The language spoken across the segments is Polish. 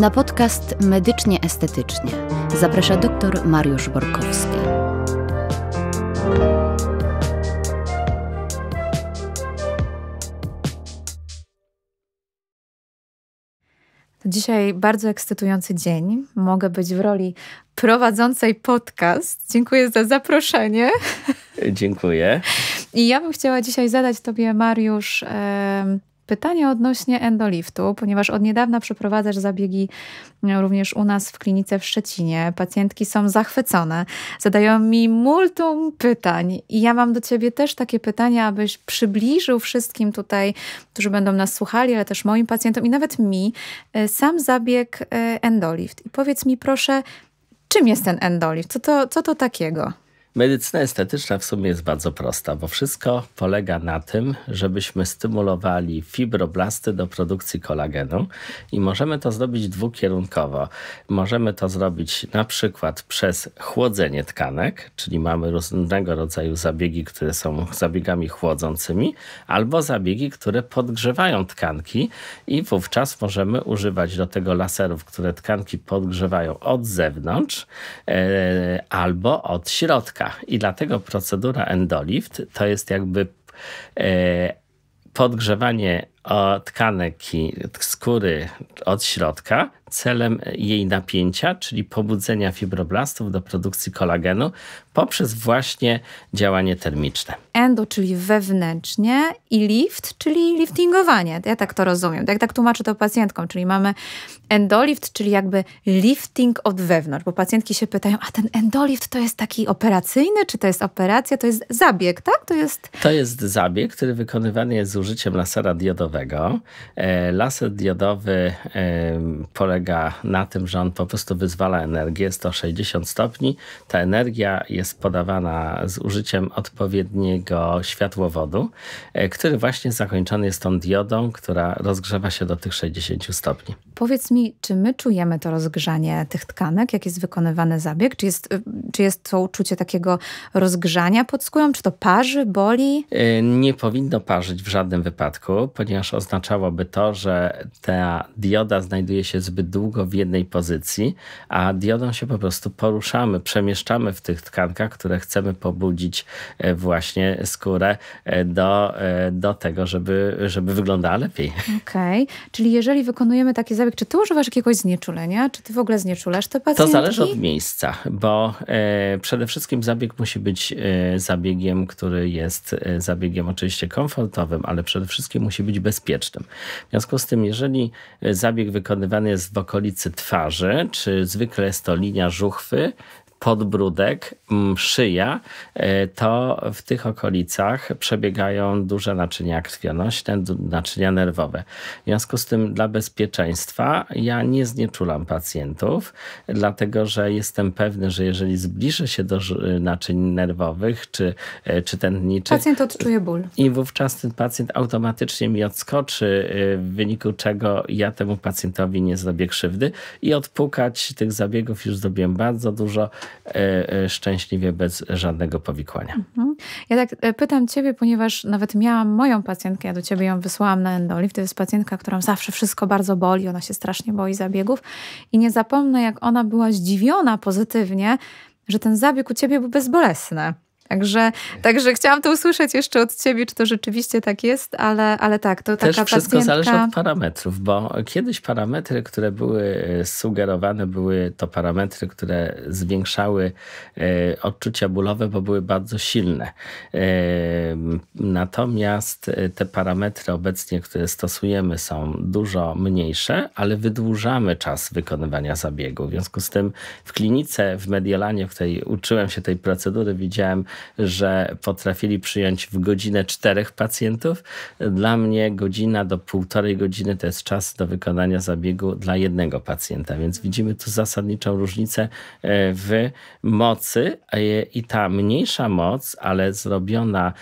Na podcast Medycznie Estetycznie zaprasza dr Mariusz Borkowski. Dzisiaj bardzo ekscytujący dzień. Mogę być w roli prowadzącej podcast. Dziękuję za zaproszenie. Dziękuję. I ja bym chciała dzisiaj zadać Tobie, Mariusz, pytanie odnośnie endoliftu, ponieważ od niedawna przeprowadzasz zabiegi e, również u nas w klinice w Szczecinie. Pacjentki są zachwycone, zadają mi multum pytań i ja mam do ciebie też takie pytania, abyś przybliżył wszystkim tutaj, którzy będą nas słuchali, ale też moim pacjentom i nawet mi, e, sam zabieg e, endolift. I powiedz mi proszę, czym jest ten endolift? Co to, co to takiego? Medycyna estetyczna w sumie jest bardzo prosta, bo wszystko polega na tym, żebyśmy stymulowali fibroblasty do produkcji kolagenu i możemy to zrobić dwukierunkowo. Możemy to zrobić na przykład przez chłodzenie tkanek, czyli mamy różnego rodzaju zabiegi, które są zabiegami chłodzącymi, albo zabiegi, które podgrzewają tkanki i wówczas możemy używać do tego laserów, które tkanki podgrzewają od zewnątrz e, albo od środka rzadka i dlatego procedura endolift to jest jakby e, podgrzewanie tkanek skóry od środka celem jej napięcia, czyli pobudzenia fibroblastów do produkcji kolagenu poprzez właśnie działanie termiczne. Endo, czyli wewnętrznie i lift, czyli liftingowanie. Ja tak to rozumiem. Jak tak tłumaczę to pacjentkom, czyli mamy endolift, czyli jakby lifting od wewnątrz, bo pacjentki się pytają, a ten endolift to jest taki operacyjny, czy to jest operacja, to jest zabieg, tak? To jest, to jest zabieg, który wykonywany jest z użyciem lasera diodowego. E, laser diodowy polega polega na tym, że on po prostu wyzwala energię 160 stopni. Ta energia jest podawana z użyciem odpowiedniego światłowodu, e, który właśnie zakończony jest tą diodą, która rozgrzewa się do tych 60 stopni. Powiedz mi, czy my czujemy to rozgrzanie tych tkanek, jak jest wykonywany zabieg? Czy jest, czy jest to uczucie takiego rozgrzania pod skórą? Czy to parzy, boli? E, nie powinno parzyć w żadnym wypadku, ponieważ oznaczałoby to, że ta dioda znajduje się zbyt długo w jednej pozycji, a diodą się po prostu poruszamy, przemieszczamy w tych tkankach, które chcemy pobudzić e, właśnie skórę e, do, e, do tego, żeby, żeby wyglądała lepiej. Okej, okay. czyli jeżeli wykonujemy taki zabieg, czy ty używasz jakiegoś znieczulenia? Czy ty w ogóle znieczulasz te pacjentki? To zależy od miejsca, bo przede wszystkim zabieg musi być zabiegiem, który jest zabiegiem oczywiście komfortowym, ale przede wszystkim musi być bezpiecznym. W związku z tym, jeżeli zabieg wykonywany jest w okolicy twarzy, czy zwykle jest to linia żuchwy, podbródek, mm, szyja, e, to w tych okolicach przebiegają duże naczynia krwionośne, naczynia nerwowe. W związku z tym dla bezpieczeństwa ja nie znieczulam pacjentów, dlatego że jestem pewny, że jeżeli zbliżę się do naczyń nerwowych czy, e, czy tętniczych... Pacjent odczuje ból. I wówczas ten pacjent automatycznie mi odskoczy, e, w wyniku czego ja temu pacjentowi nie zrobię krzywdy i odpukać tych zabiegów już zrobiłem bardzo dużo E, e, szczęśliwie bez żadnego powikłania. Mhm. Ja tak e, pytam Ciebie, ponieważ nawet miałam moją pacjentkę, ja do Ciebie ją wysłałam na endoliv, to jest pacjentka, którą zawsze wszystko bardzo boli, ona się strasznie boi zabiegów i nie zapomnę, jak ona była zdziwiona pozytywnie, że ten zabieg u Ciebie był bezbolesny. Także, tak. także chciałam to usłyszeć jeszcze od ciebie, czy to rzeczywiście tak jest, ale, ale tak, to Też taka wszystko pacjentka... zależy od parametrów, bo kiedyś parametry, które były e, sugerowane, były to parametry, które zwiększały e, odczucia bólowe, bo były bardzo silne. E, natomiast te parametry obecnie, które stosujemy, są dużo mniejsze, ale wydłużamy czas wykonywania zabiegu. W związku z tym w klinice w Mediolanie, w której uczyłem się tej procedury, widziałem że potrafili przyjąć w godzinę czterech pacjentów. Dla mnie godzina do półtorej godziny to jest czas do wykonania zabiegu dla jednego pacjenta, więc widzimy tu zasadniczą różnicę e, w mocy i ta mniejsza moc, ale zrobiona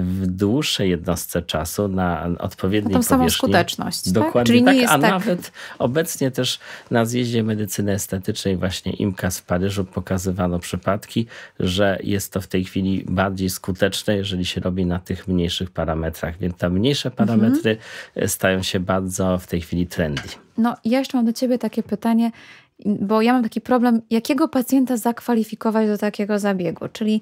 w dłuższej jednostce czasu na odpowiedniej no tą powierzchni. samą skuteczność. Tak? Dokładnie tak? tak a tak... nawet obecnie też na zjeździe medycyny estetycznej właśnie IMKAS w Paryżu pokazywano przypadki, że jest to w tej tej chwili bardziej skuteczne, jeżeli się robi na tych mniejszych parametrach. Więc te mniejsze parametry mhm. stają się bardzo w tej chwili trendy. No, ja jeszcze mam do Ciebie takie pytanie bo ja mam taki problem, jakiego pacjenta zakwalifikować do takiego zabiegu? Czyli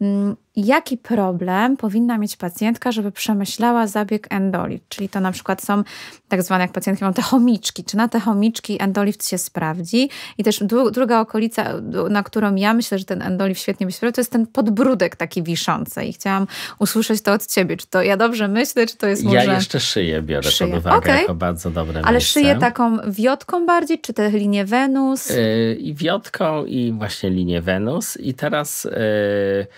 Mm, jaki problem powinna mieć pacjentka, żeby przemyślała zabieg endoli? Czyli to na przykład są tak zwane, jak pacjentki mają te chomiczki. Czy na te chomiczki endolift się sprawdzi? I też druga okolica, na którą ja myślę, że ten endolit świetnie by się sprawdził, to jest ten podbródek taki wiszący. I chciałam usłyszeć to od ciebie. Czy to ja dobrze myślę, czy to jest może... Ja jeszcze szyję biorę szyję. pod uwagę okay. jako bardzo dobre Ale miejsce. szyję taką wiotką bardziej, czy te linię Wenus? Yy, I wiotką i właśnie linię Wenus. I teraz... Yy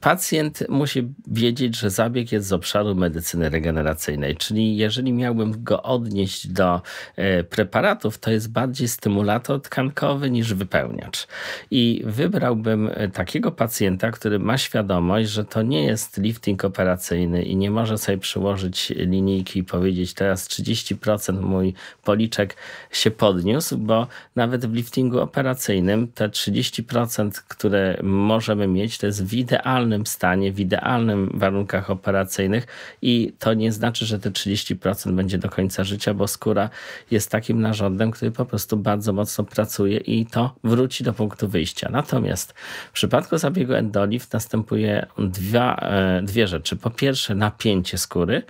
Pacjent musi wiedzieć, że zabieg jest z obszaru medycyny regeneracyjnej, czyli jeżeli miałbym go odnieść do e, preparatów, to jest bardziej stymulator tkankowy niż wypełniacz. I wybrałbym e, takiego pacjenta, który ma świadomość, że to nie jest lifting operacyjny i nie może sobie przyłożyć linijki i powiedzieć teraz 30% mój policzek się podniósł, bo nawet w liftingu operacyjnym te 30%, które możemy mieć, to jest idealnym stanie, w idealnym warunkach operacyjnych i to nie znaczy, że te 30% będzie do końca życia, bo skóra jest takim narządem, który po prostu bardzo mocno pracuje i to wróci do punktu wyjścia. Natomiast w przypadku zabiegu endolif następuje dwa, e, dwie rzeczy. Po pierwsze napięcie skóry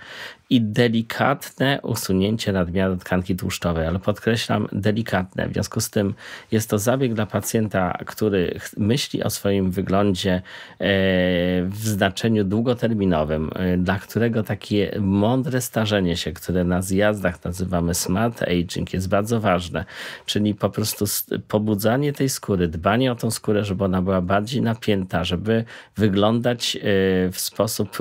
i delikatne usunięcie nadmiaru tkanki tłuszczowej, ale podkreślam delikatne. W związku z tym jest to zabieg dla pacjenta, który myśli o swoim wyglądzie e, w znaczeniu długoterminowym, e, dla którego takie mądre starzenie się, które na zjazdach nazywamy smart aging, jest bardzo ważne, czyli po prostu pobudzanie tej skóry, dbanie o tą skórę, żeby ona była bardziej napięta, żeby wyglądać e, w sposób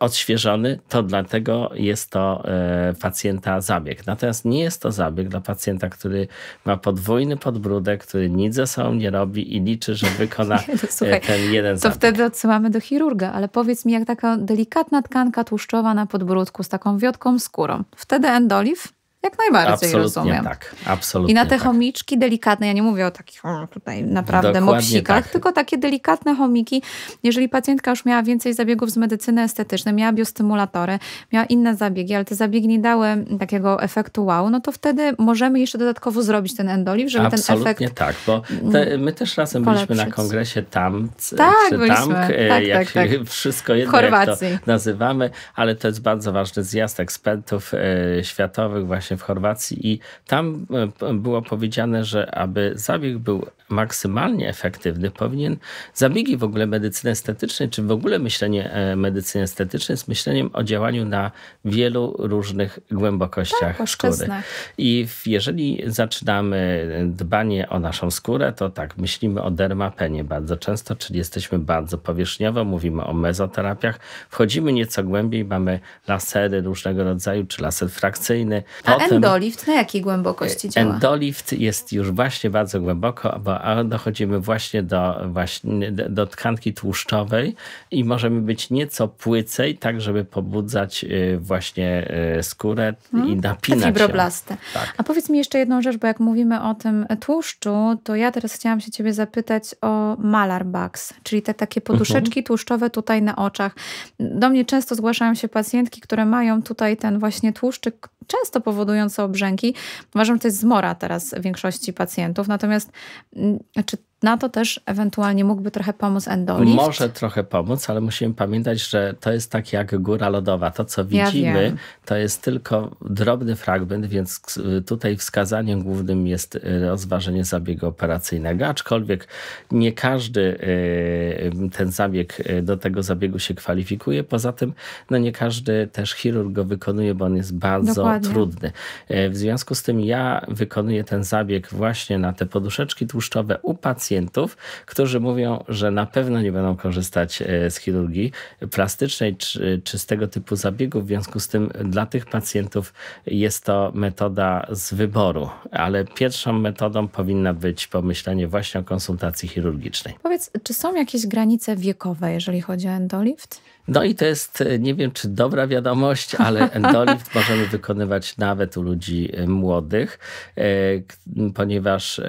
odświeżony, to dlatego jest to e, pacjenta zabieg. Natomiast nie jest to zabieg dla pacjenta, który ma podwójny podbródek, który nic ze sobą nie robi i liczy, że wykona e, Słuchaj, ten jeden to zabieg. To wtedy odsyłamy do chirurga, ale powiedz mi, jak taka delikatna tkanka tłuszczowa na podbródku z taką wiotką skórą, wtedy endoliv? Jak najbardziej absolutnie rozumiem. Tak, absolutnie. I na te tak. chomiczki delikatne, ja nie mówię o takich tutaj naprawdę Dokładnie mopsikach, tak. tylko takie delikatne chomiki. Jeżeli pacjentka już miała więcej zabiegów z medycyny estetycznej, miała biostymulatory, miała inne zabiegi, ale te zabiegi nie dały takiego efektu wow, no to wtedy możemy jeszcze dodatkowo zrobić ten endoli żeby absolutnie ten efekt. tak, bo te, my też razem polepszyć. byliśmy na kongresie tam, tak, czy tam, e, tak, jak tak, tak. wszystko jedno jak to nazywamy, ale to jest bardzo ważny zjazd ekspertów e, światowych właśnie właśnie w Chorwacji i tam e, było powiedziane, że aby zabieg był maksymalnie efektywny, powinien zabiegi w ogóle medycyny estetycznej, czy w ogóle myślenie e, medycyny estetycznej z myśleniem o działaniu na wielu różnych głębokościach tak, skóry. I jeżeli zaczynamy e, dbanie o naszą skórę, to tak, myślimy o dermapenie bardzo często, czyli jesteśmy bardzo powierzchniowo, mówimy o mezoterapiach, wchodzimy nieco głębiej, mamy lasery różnego rodzaju, czy laser frakcyjny. Tak, Endolift na jakiej głębokości działa? Endolift jest już właśnie bardzo głęboko, bo dochodzimy właśnie do, właśnie do tkanki tłuszczowej i możemy być nieco płycej, tak żeby pobudzać y, właśnie y, skórę hmm? i mhm. napinać Fibroblastę. Tak. A powiedz mi jeszcze jedną rzecz, bo jak mówimy o tym tłuszczu, to ja teraz chciałam się ciebie zapytać o malar czyli te takie poduszeczki mhm. tłuszczowe tutaj na oczach. Do mnie często zgłaszają się pacjentki, które mają tutaj ten właśnie tłuszczyk często powodujące obrzęki. Uważam, że to jest zmora teraz większości pacjentów. Natomiast mm, czy na to też ewentualnie mógłby trochę pomóc endolift. Może trochę pomóc, ale musimy pamiętać, że to jest tak jak góra lodowa. To, co widzimy, ja to jest tylko drobny fragment, więc tutaj wskazaniem głównym jest y, rozważenie zabiegu operacyjnego, aczkolwiek nie każdy y, ten zabieg y, do tego zabiegu się kwalifikuje. Poza tym, no nie każdy też chirurg go wykonuje, bo on jest bardzo Dokładnie. trudny. W związku z tym ja wykonuję ten zabieg właśnie na te poduszeczki tłuszczowe u pacjentów pacjentów, którzy mówią, że na pewno nie będą korzystać e, z chirurgii plastycznej czy, czy z tego typu zabiegów. W związku z tym dla tych pacjentów jest to metoda z wyboru, ale pierwszą metodą powinna być pomyślenie właśnie o konsultacji chirurgicznej. Powiedz, czy są jakieś granice wiekowe, jeżeli chodzi o endolift? No i to jest, e, nie wiem czy dobra wiadomość, ale endolift możemy wykonywać nawet u ludzi e, młodych, e, ponieważ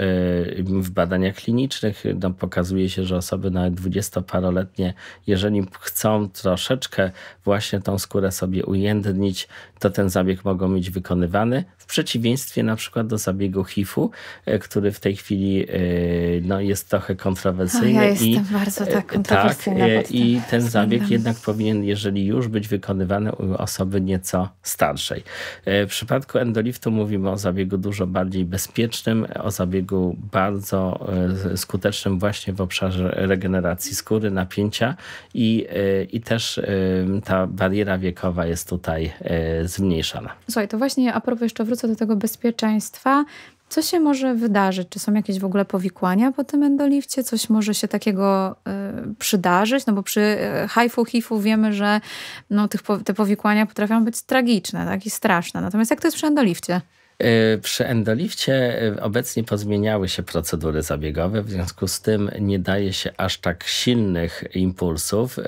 w badaniach klinicznych no, pokazuje się, że osoby nawet dwudziestoparoletnie, jeżeli chcą troszeczkę właśnie tą skórę sobie ujędnić, to ten zabieg mogą mieć wykonywany w przeciwieństwie na przykład do zabiegu HIF-u, e, który w tej chwili e, no, jest trochę kontrowersyjny. ja jestem e, tak, i, bardzo tak Tak, i ten zabieg jednak powinien, jeżeli już, być wykonywany u osoby nieco starszej. W przypadku endoliftu mówimy o zabiegu dużo bardziej bezpiecznym, o zabiegu bardzo skutecznym właśnie w obszarze regeneracji skóry, napięcia i, i też ta bariera wiekowa jest tutaj zmniejszana. Słuchaj, to właśnie a propos jeszcze wrócę do tego bezpieczeństwa, co się może wydarzyć? Czy są jakieś w ogóle powikłania po tym endolifcie? Coś może się takiego y, przydarzyć? No bo przy y, hajfu, hifu wiemy, że no, tych, te powikłania potrafią być tragiczne tak? i straszne. Natomiast jak to jest przy endolifcie? Y, przy endolifcie y, obecnie pozmieniały się procedury zabiegowe, w związku z tym nie daje się aż tak silnych impulsów y,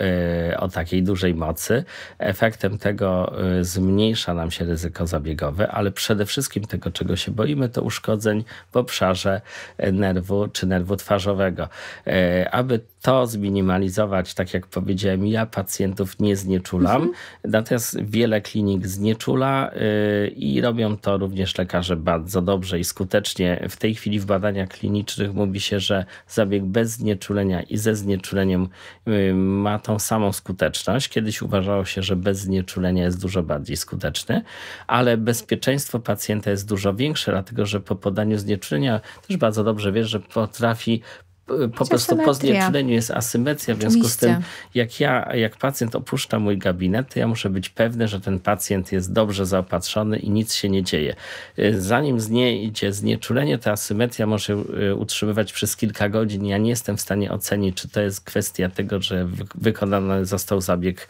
o takiej dużej mocy. Efektem tego zmniejsza nam się ryzyko zabiegowe, ale przede wszystkim tego, czego się boimy, to uszkodzeń w obszarze nerwu czy nerwu twarzowego. Aby to zminimalizować, tak jak powiedziałem, ja pacjentów nie znieczulam, mhm. natomiast wiele klinik znieczula y, i robią to również lekarze bardzo dobrze i skutecznie. W tej chwili w badaniach klinicznych mówi się, że zabieg bez znieczulenia i ze znieczuleniem y, ma tą samą skuteczność. Kiedyś uważało się, że bez znieczulenia jest dużo bardziej skuteczny, ale bezpieczeństwo pacjenta jest dużo większe, dlatego że po podaniu znieczulenia też bardzo dobrze wiesz, że potrafi Y, po prostu po znieczuleniu jest asymetria, w związku z tym jak ja, jak pacjent opuszcza mój gabinet, to ja muszę być pewny, że ten pacjent jest dobrze zaopatrzony i nic się nie dzieje. Y, zanim znajdzie znieczulenie, ta asymetria może y, utrzymywać przez kilka godzin. Ja nie jestem w stanie ocenić, czy to jest kwestia tego, że wykonany został zabieg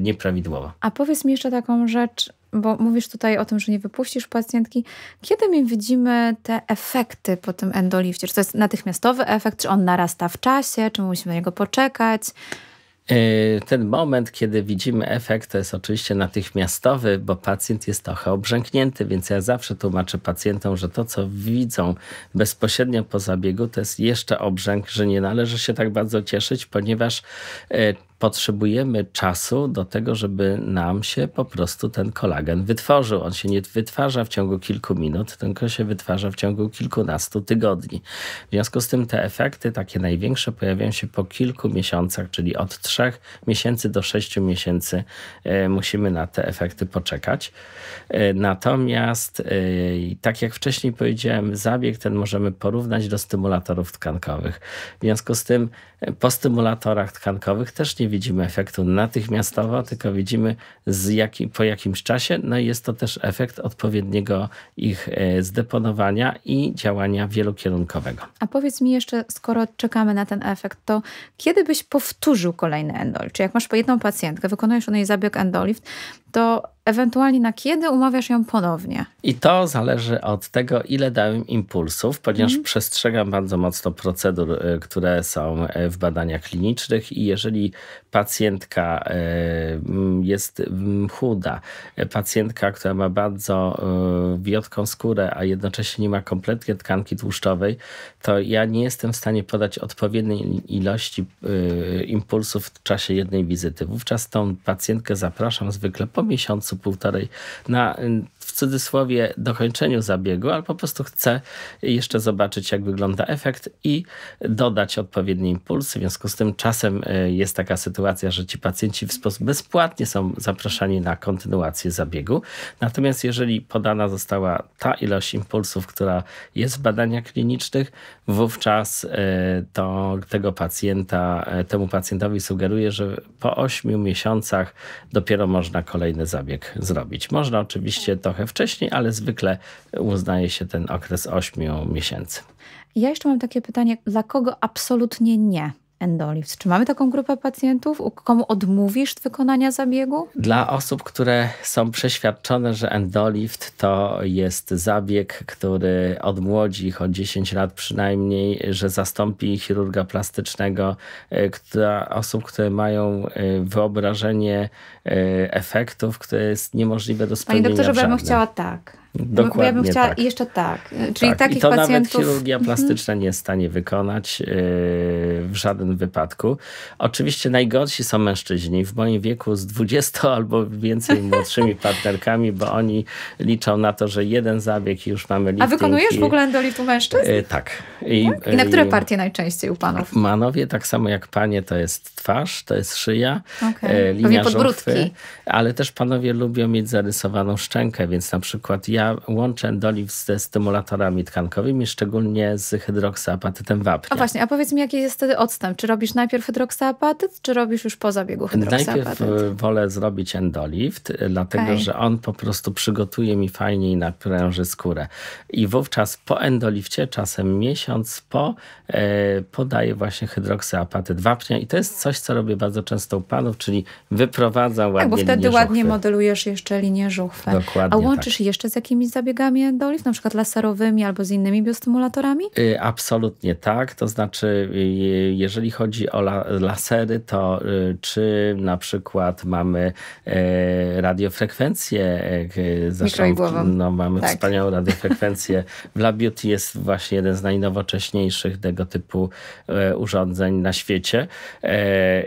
nieprawidłowo. A powiedz mi jeszcze taką rzecz, bo mówisz tutaj o tym, że nie wypuścisz pacjentki. Kiedy my widzimy te efekty po tym endolifcie? Czy to jest natychmiastowy efekt, czy on narasta w czasie, czy musimy jego poczekać? E, ten moment, kiedy widzimy efekt, to jest oczywiście natychmiastowy, bo pacjent jest trochę obrzęknięty, więc ja zawsze tłumaczę pacjentom, że to, co widzą bezpośrednio po zabiegu, to jest jeszcze obrzęk, że nie należy się tak bardzo cieszyć, ponieważ e, potrzebujemy czasu do tego, żeby nam się po prostu ten kolagen wytworzył. On się nie wytwarza w ciągu kilku minut, tylko się wytwarza w ciągu kilkunastu tygodni. W związku z tym te efekty, takie największe, pojawiają się po kilku miesiącach, czyli od trzech miesięcy do sześciu miesięcy e, musimy na te efekty poczekać. E, natomiast, e, tak jak wcześniej powiedziałem, zabieg ten możemy porównać do stymulatorów tkankowych. W związku z tym, po stymulatorach tkankowych też nie widzimy efektu natychmiastowo, tylko widzimy z jakim po jakimś czasie. No i jest to też efekt odpowiedniego ich e, zdeponowania i działania wielokierunkowego. A powiedz mi jeszcze, skoro czekamy na ten efekt, to kiedy byś powtórzył kolejny endol? Czy jak masz po jedną pacjentkę, wykonujesz u niej zabieg endolift, to ewentualnie na kiedy umawiasz ją ponownie. I to zależy od tego, ile dałem impulsów, ponieważ mm. przestrzegam bardzo mocno procedur, y, które są y, w badaniach klinicznych i jeżeli pacjentka y, jest chuda, pacjentka, która ma bardzo wiotką skórę, a jednocześnie nie ma kompletnie tkanki tłuszczowej, to ja nie jestem w stanie podać odpowiedniej ilości impulsów w czasie jednej wizyty. Wówczas tą pacjentkę zapraszam zwykle po miesiącu, półtorej na cudzysłowie dokończeniu zabiegu, ale po prostu chcę jeszcze zobaczyć, jak wygląda efekt i dodać odpowiedni impuls. W związku z tym czasem e, jest taka sytuacja, że ci pacjenci w sposób bezpłatnie są zapraszani na kontynuację zabiegu. Natomiast jeżeli podana została ta ilość impulsów, która jest w badaniach klinicznych, wówczas e, to tego pacjenta, e, temu pacjentowi sugeruje, że po 8 miesiącach dopiero można kolejny zabieg zrobić. Można oczywiście trochę trochę wcześniej, ale zwykle uznaje się ten okres 8 miesięcy. Ja jeszcze mam takie pytanie, dla kogo absolutnie nie? Endolift, Czy mamy taką grupę pacjentów, komu odmówisz wykonania zabiegu? Dla osób, które są przeświadczone, że endolift to jest zabieg, który odmłodzi ich o 10 lat przynajmniej, że zastąpi chirurga plastycznego, dla e, osób, które mają e, wyobrażenie e, efektów, które jest niemożliwe do spełnienia Panie doktorze, w bym chciała tak Dokładnie. Ja bym chciała tak. jeszcze tak. Czyli tak. takich I to pacjentów... nawet chirurgia mhm. plastyczna nie jest w stanie wykonać yy, w żadnym wypadku. Oczywiście najgorsi są mężczyźni w moim wieku z 20 albo więcej młodszymi partnerkami, bo oni liczą na to, że jeden zabieg już mamy lifting. A wykonujesz i, w ogóle endolitu mężczyzn? Yy, tak. I, tak. I, na yy, które partie najczęściej u panów? Manowie, tak samo jak panie, to jest twarz, to jest szyja, okay. Yy, linia żuchwy, ale też panowie lubią mieć zarysowaną szczękę, więc na przykład ja badania łączę doliw ze stymulatorami tkankowymi, szczególnie z hydroksyapatytem wapnia. A właśnie, a powiedz mi, jaki jest wtedy odstęp? Czy robisz najpierw hydroksyapatyt, czy robisz już po zabiegu hydroksyapatyt? Najpierw e, wolę zrobić endolift, e, dlatego okay. że on po prostu przygotuje mi fajniej i napręży skórę. I wówczas po endolifcie, czasem miesiąc po, yy, podaję właśnie hydroksyapatyt wapnia i to jest coś, co robię bardzo często u panów, czyli wyprowadzam tak, ładnie Tak, bo wtedy ładnie żuchwy. modelujesz jeszcze linię żuchwy. Dokładnie A łączysz tak. jeszcze z jakimś jakimiś zabiegami do na przykład laserowymi albo z innymi biostymulatorami? Y, absolutnie tak. To znaczy, y, jeżeli chodzi o lasery, to y, czy na przykład mamy radiofrekwencję zaszczepki, no mamy tak. wspaniałą radiofrekwencję. W LaBeauty jest właśnie jeden z najnowocześniejszych tego typu urządzeń na świecie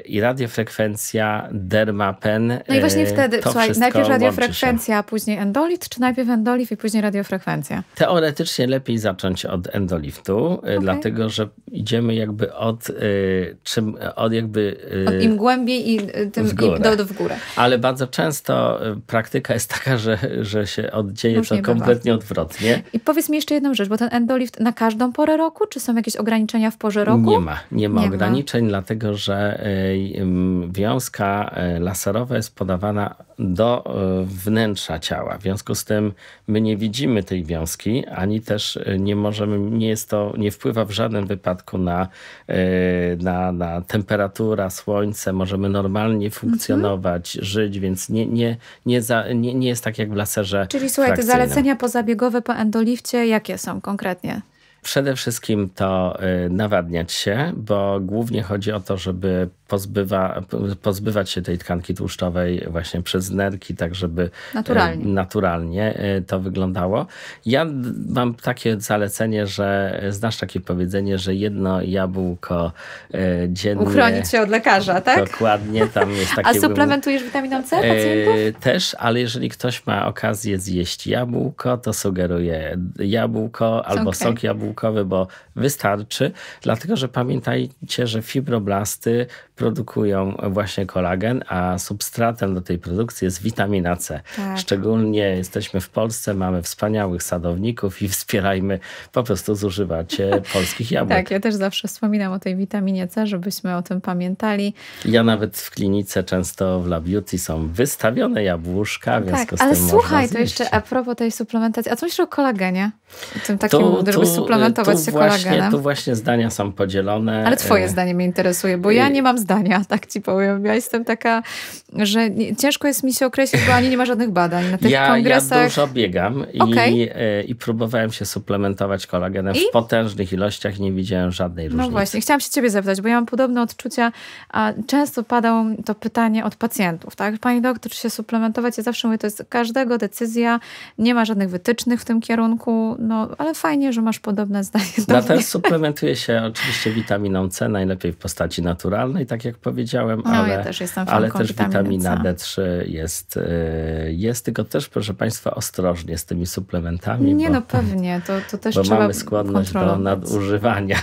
i radiofrekwencja, dermapen. No i właśnie wtedy, słuchaj, najpierw radiofrekwencja, a później endolit, czy najpierw endolit? Endolif i później radiofrekwencja? Teoretycznie lepiej zacząć od endoliftu, y, okay. dlatego że idziemy jakby od y, czym, od jakby... Y, od im głębiej i y, tym w górę. do, do w górę. Ale bardzo często y, praktyka jest taka, że, że się oddzieje to kompletnie bywa. odwrotnie. I powiedz mi jeszcze jedną rzecz, bo ten endolift na każdą porę roku, czy są jakieś ograniczenia w porze roku? Nie ma, nie ma nie ograniczeń, ma. dlatego że wiązka laserowa jest podawana do wnętrza ciała. W związku z tym my nie widzimy tej wiązki, ani też e, nie możemy, nie jest to, nie wpływa w żadnym wypadku na, e, na, na temperaturę słońce, możemy normalnie mhm. funkcjonować, mhm. żyć, więc nie, nie, nie, za, nie, nie jest tak jak w laserze Czyli słuchaj, te zalecenia pozabiegowe po endolifcie jakie są konkretnie? Przede wszystkim to e, nawadniać się, bo głównie chodzi o to, żeby pozbywa, pozbywać się tej tkanki tłuszczowej właśnie przez nerki, tak żeby e, naturalnie, naturalnie e, to wyglądało. Ja mam takie zalecenie, że e, znasz takie powiedzenie, że jedno jabłko dziennie... Uchronić się od lekarza, tak? Dokładnie, tam jest takie... A suplementujesz witaminą C pacjentów? Też, ale jeżeli ktoś ma okazję zjeść jabłko, to sugeruję jabłko albo okay. sok jabłkowy, bo wystarczy, dlatego że pamiętajcie, że fibroblasty produkują właśnie kolagen, a substratem do tej produkcji jest witamina C. Tak. Szczególnie jesteśmy w Polsce, mamy wspaniałych sadowników i wspierajmy po prostu zużywać polskich jabłek. Tak, ja też zawsze wspominam o tej witaminie C, żebyśmy o tym pamiętali. Ja nawet w klinice często w La Beauty są wystawione jabłuszka, więc tak, ale słuchaj, to jeszcze a propos tej suplementacji, a co myślisz o kolagenie? O tym takim, tu, żeby suplementować tu się właśnie, kolagenem? Tu właśnie zdania są podzielone. Ale twoje e, zdanie mnie interesuje, bo ja e, nie mam zdania zdania, tak ci powiem. Ja jestem taka, że nie, ciężko jest mi się określić, bo ani nie ma żadnych badań na tych ja, kongresach. Ja dużo biegam okay. i, e, i próbowałem się suplementować kolagenem I? w potężnych ilościach, nie widziałem żadnej no różnicy. No właśnie, chciałam się ciebie zapytać, bo ja mam podobne odczucia, a często padało to pytanie od pacjentów, tak? Pani doktor, czy się suplementować? Ja zawsze mówię, to jest każdego decyzja, nie ma żadnych wytycznych w tym kierunku, no ale fajnie, że masz podobne zdanie. No, ten suplementuje się oczywiście witaminą C, najlepiej w postaci naturalnej, tak tak jak powiedziałem, no, ale, ja też, ale też witamina D3 jest, e, jest, tylko też proszę Państwa ostrożnie z tymi suplementami. Nie bo, no pewnie, to, to też bo trzeba mamy skłonność do nadużywania.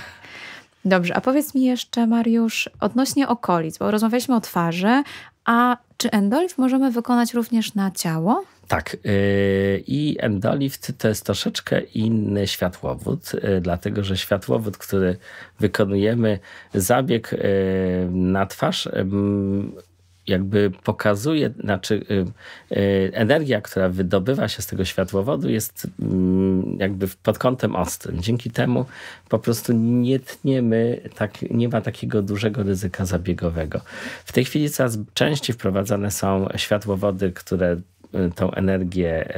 Dobrze, a powiedz mi jeszcze, Mariusz, odnośnie okolic, bo rozmawialiśmy o twarzy, a czy endolift możemy wykonać również na ciało? Tak, y, i endolift to jest troszeczkę inny światłowód, y, dlatego że światłowód, który wykonujemy, zabieg y, na twarz, jakby pokazuje, znaczy y, y, energia, która wydobywa się z tego światłowodu jest mm, jakby pod kątem ostrym. Dzięki temu po prostu nie tniemy, tak, nie ma takiego dużego ryzyka zabiegowego. W tej chwili coraz częściej wprowadzane są światłowody, które y, tą energię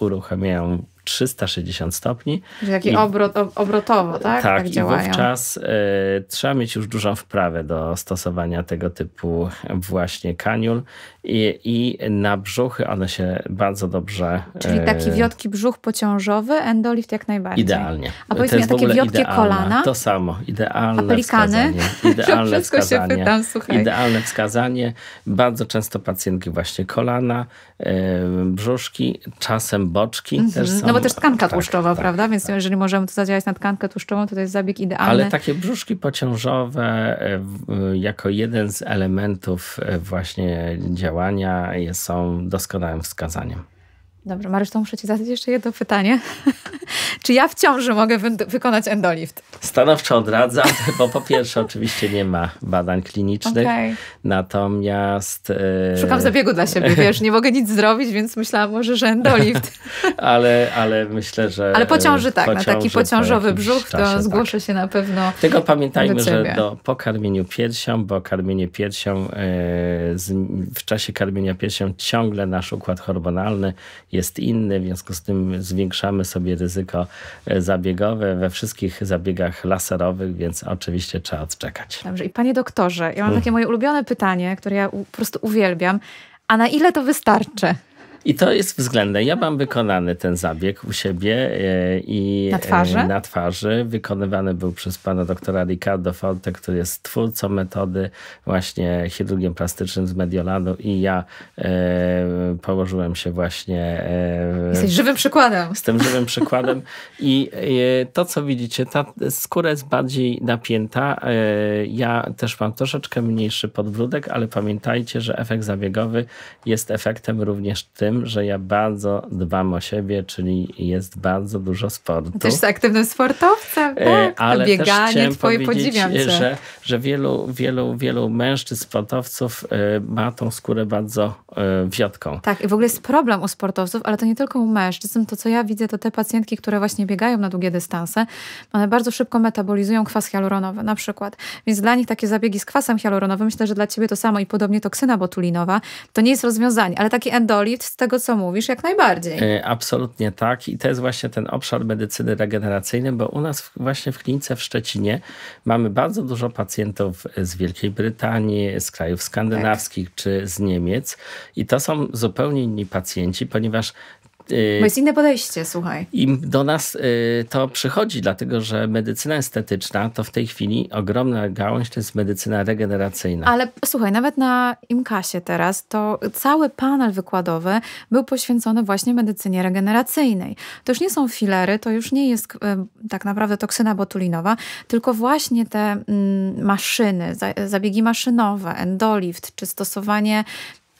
uruchamiają 360 stopni. taki I, obrot, obrotowo, tak? Tak, tak i wówczas y, trzeba mieć już dużą wprawę do stosowania tego typu właśnie kaniul i, i na brzuchy one się bardzo dobrze... E, Czyli taki wiotki brzuch pociążowy, endolift jak najbardziej. Idealnie. A powiedz mi, takie wiotkie idealne, kolana? To samo, idealne A Idealne wszystko wskazanie, się pytam, słuchaj. Idealne wskazanie. Bardzo często pacjentki właśnie kolana, e, brzuszki, czasem boczki mhm. też są. No bo też tak, tkanka tak, tłuszczowa, tak, prawda? Więc tak. jeżeli możemy to zadziałać na tkankę tłuszczową, to to jest zabieg idealny. Ale takie brzuszki pociążowe e, e, jako jeden z elementów e, właśnie działania są doskonałym wskazaniem. Dobrze, Mariusz, to muszę Ci zadać jeszcze jedno pytanie. Czy ja w ciąży mogę wy wykonać endolift? Stanowczo odradzam, bo po pierwsze oczywiście nie ma badań klinicznych, okay. natomiast... Yy... Szukam zabiegu dla siebie, wiesz, nie mogę nic zrobić, więc myślałam może, że endolift. ale, ale myślę, że... Ale po ciąży tak, po ciąży, na taki pociążowy po brzuch czasie, to zgłoszę tak. się na pewno Tego pamiętajmy, że do, po karmieniu piersią, bo karmienie piersią, e, z, w czasie karmienia piersią ciągle nasz układ hormonalny jest inny, w związku z tym zwiększamy sobie ryzyko e, zabiegowe we wszystkich zabiegach laserowych, więc oczywiście trzeba odczekać. Dobrze. I panie doktorze, ja mam takie mm. moje ulubione pytanie, które ja po prostu uwielbiam. A na ile to wystarczy? I to jest względne. Ja mam wykonany ten zabieg u siebie e, i e, na twarzy, na twarzy. wykonywany był przez pana doktora Ricardo Forte, który jest twórcą metody, właśnie chirurgiem plastycznym z Mediolanu i ja e, położyłem się właśnie... Jesteś żywym przykładem. Z tym żywym przykładem i to, co widzicie, ta skóra jest bardziej napięta. Ja też mam troszeczkę mniejszy podbródek, ale pamiętajcie, że efekt zabiegowy jest efektem również tym, tym, że ja bardzo dbam o siebie, czyli jest bardzo dużo sportu. Też jest aktywnym sportowcem, e, tak? Ale bieganie też twoje podziwiam e, cię. Że, że wielu, wielu, wielu mężczyzn, sportowców e, ma tą skórę bardzo wiotką. Tak, i w ogóle jest problem u sportowców, ale to nie tylko u mężczyzn. To, co ja widzę, to te pacjentki, które właśnie biegają na długie dystanse, one bardzo szybko metabolizują kwas hialuronowy na przykład. Więc dla nich takie zabiegi z kwasem hialuronowym, myślę, że dla ciebie to samo i podobnie toksyna botulinowa, to nie jest rozwiązanie, ale taki endolit tego, co mówisz, jak najbardziej. E, absolutnie tak. I to jest właśnie ten obszar medycyny regeneracyjnej, bo u nas właśnie w klinice w Szczecinie mamy bardzo dużo pacjentów z Wielkiej Brytanii, z krajów skandynawskich tak. czy z Niemiec. I to są zupełnie inni pacjenci, ponieważ to y, jest inne podejście, słuchaj. I do nas y, to przychodzi, dlatego że medycyna estetyczna to w tej chwili ogromna gałąź, to jest medycyna regeneracyjna. Ale słuchaj, nawet na IMKASie teraz to cały panel wykładowy był poświęcony właśnie medycynie regeneracyjnej. To już nie są filery, to już nie jest y, tak naprawdę toksyna botulinowa, tylko właśnie te mm, maszyny, zabiegi maszynowe, endolift, czy stosowanie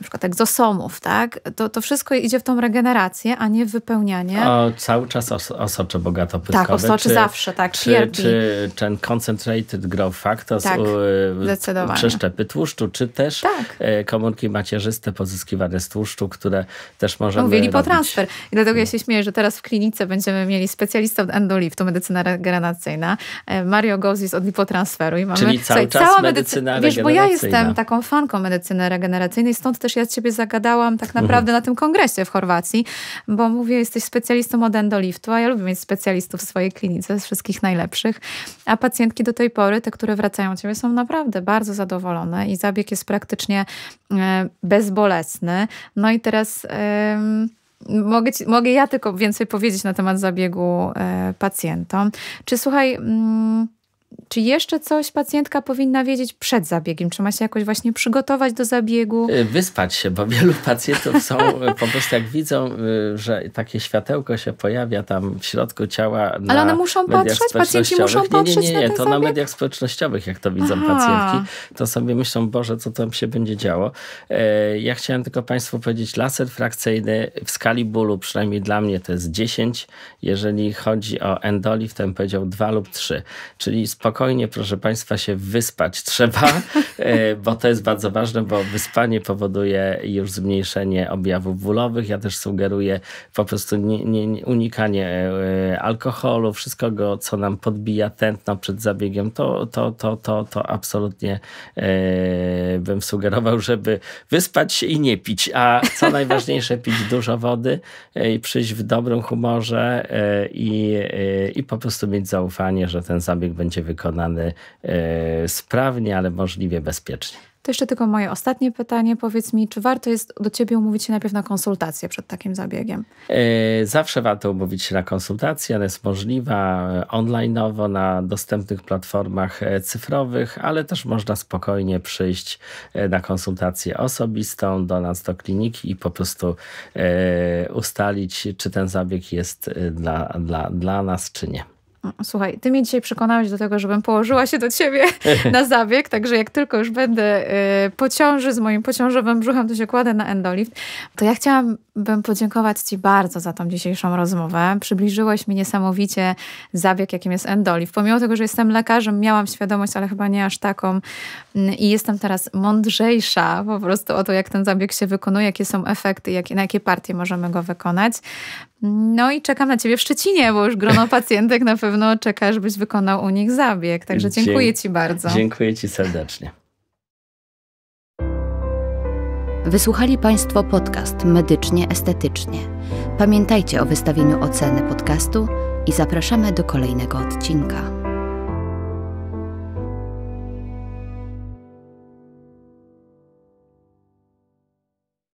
na przykład egzosomów, tak, tak? To, to wszystko idzie w tą regenerację, a nie w wypełnianie. O, cały czas os osocze bogato płytkowe. Tak, osocze czy, zawsze, tak, czy, czy ten concentrated growth factor, tak, u, y, przeszczepy tłuszczu, czy też tak. E, komórki macierzyste pozyskiwane z tłuszczu, które też możemy Mówili po transfer. I dlatego ja no. się śmieję, że teraz w klinice będziemy mieli specjalistę od endoliftu, medycyna regeneracyjna, e, Mario Gozis od lipotransferu i mamy Czyli cały czas cała medycyna, medycyna Wiesz, bo ja jestem taką fanką medycyny regeneracyjnej, stąd też ja ciebie zagadałam tak naprawdę mhm. na tym kongresie w Chorwacji, bo mówię, jesteś specjalistą od endoliftu, a ja lubię mieć specjalistów w swojej klinice, z wszystkich najlepszych. A pacjentki do tej pory, te, które wracają do ciebie, są naprawdę bardzo zadowolone i zabieg jest praktycznie e, bezbolesny. No i teraz... Ym, mogę, ci, mogę ja tylko więcej powiedzieć na temat zabiegu y, pacjentom. Czy słuchaj, mm, czy jeszcze coś pacjentka powinna wiedzieć przed zabiegiem? Czy ma się jakoś właśnie przygotować do zabiegu? Y, wyspać się, bo wielu pacjentów są po prostu jak widzą, y, że takie światełko się pojawia tam w środku ciała. Ale one muszą patrzeć, pacjenci muszą nie, Nie, nie, nie, to zabieg? na mediach społecznościowych, jak to widzą Aha. pacjentki, to sobie myślą, Boże, co tam się będzie działo. E, ja chciałem tylko Państwu powiedzieć, laser frakcyjny w skali bólu, przynajmniej dla mnie, to jest 10. Jeżeli chodzi o endoli, to bym powiedział 2 lub 3. Czyli z spokojnie, proszę Państwa, się wyspać trzeba, e, bo to jest bardzo ważne, bo wyspanie powoduje już zmniejszenie objawów bólowych. Ja też sugeruję po prostu nie, nie, nie unikanie e, alkoholu, wszystkiego, co nam podbija tętno przed zabiegiem, to, to, to, to, to absolutnie e, bym sugerował, żeby wyspać się i nie pić. A co najważniejsze, pić dużo wody i przyjść w dobrym humorze i, i po prostu mieć zaufanie, że ten zabieg będzie wygodny wykonany e, sprawnie, ale możliwie bezpiecznie. To jeszcze tylko moje ostatnie pytanie. Powiedz mi, czy warto jest do Ciebie umówić się najpierw na konsultację przed takim zabiegiem? E, zawsze warto umówić się na konsultację. Ona jest możliwa e, online'owo na dostępnych platformach cyfrowych, ale też można spokojnie przyjść na konsultację osobistą do nas, do kliniki i po prostu ustalić, czy ten zabieg jest dla, dla, dla nas, czy nie. Słuchaj, ty mnie dzisiaj przekonałeś do tego, żebym położyła się do ciebie na zabieg, także jak tylko już będę y, po ciąży z moim pociążowym brzuchem, to się kładę na endolift. To ja chciałabym podziękować ci bardzo za tą dzisiejszą rozmowę. Przybliżyłeś mi niesamowicie zabieg, jakim jest endolift. Pomimo tego, że jestem lekarzem, miałam świadomość, ale chyba nie aż taką mm, i jestem teraz mądrzejsza po prostu o to, jak ten zabieg się wykonuje, jakie są efekty, jak, na jakie partie możemy go wykonać. No i czekam na Ciebie w Szczecinie, bo już grono pacjentek na pewno czeka, żebyś wykonał u nich zabieg. Także dziękuję Ci bardzo. Dziękuję Ci serdecznie. Wysłuchali Państwo podcast Medycznie Estetycznie. Pamiętajcie o wystawieniu oceny podcastu i zapraszamy do kolejnego odcinka.